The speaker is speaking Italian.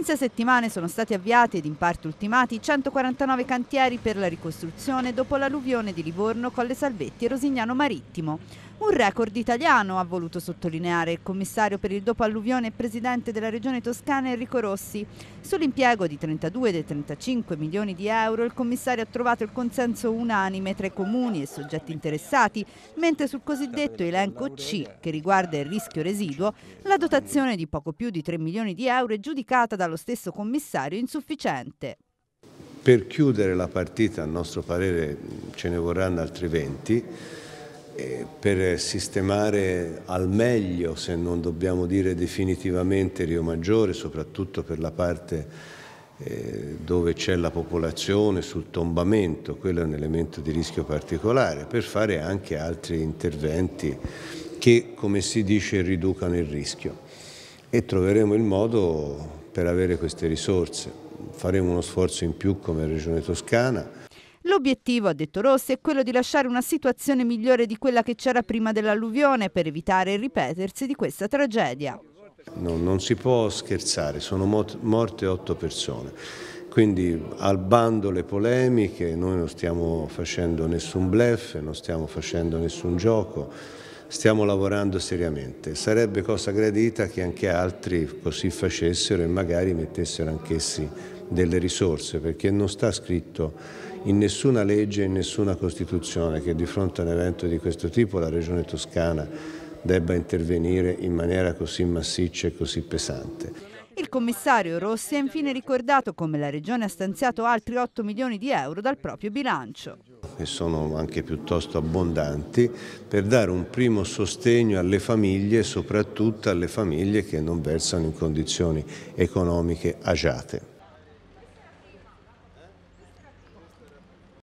In sei settimane sono stati avviati ed in parte ultimati 149 cantieri per la ricostruzione dopo l'alluvione di Livorno, Colle Salvetti e Rosignano Marittimo. Un record italiano ha voluto sottolineare il commissario per il dopo alluvione e presidente della regione toscana Enrico Rossi. Sull'impiego di 32 dei 35 milioni di euro il commissario ha trovato il consenso unanime tra i comuni e soggetti interessati, mentre sul cosiddetto elenco C, che riguarda il rischio residuo, la dotazione di poco più di 3 milioni di euro è giudicata dallo stesso commissario insufficiente. Per chiudere la partita, a nostro parere, ce ne vorranno altri 20 eh, per sistemare al meglio, se non dobbiamo dire definitivamente, Rio Maggiore, soprattutto per la parte eh, dove c'è la popolazione sul tombamento, quello è un elemento di rischio particolare, per fare anche altri interventi che, come si dice, riducano il rischio. E troveremo il modo per avere queste risorse. Faremo uno sforzo in più come Regione Toscana. L'obiettivo, ha detto Rossi, è quello di lasciare una situazione migliore di quella che c'era prima dell'alluvione per evitare il ripetersi di questa tragedia. No, non si può scherzare, sono morte otto persone. Quindi al bando le polemiche, noi non stiamo facendo nessun blef, non stiamo facendo nessun gioco, stiamo lavorando seriamente. Sarebbe cosa gradita che anche altri così facessero e magari mettessero anch'essi delle risorse, perché non sta scritto in nessuna legge, in nessuna Costituzione che di fronte a un evento di questo tipo la Regione Toscana debba intervenire in maniera così massiccia e così pesante. Il commissario Rossi ha infine ricordato come la Regione ha stanziato altri 8 milioni di euro dal proprio bilancio. Che sono anche piuttosto abbondanti per dare un primo sostegno alle famiglie, soprattutto alle famiglie che non versano in condizioni economiche agiate.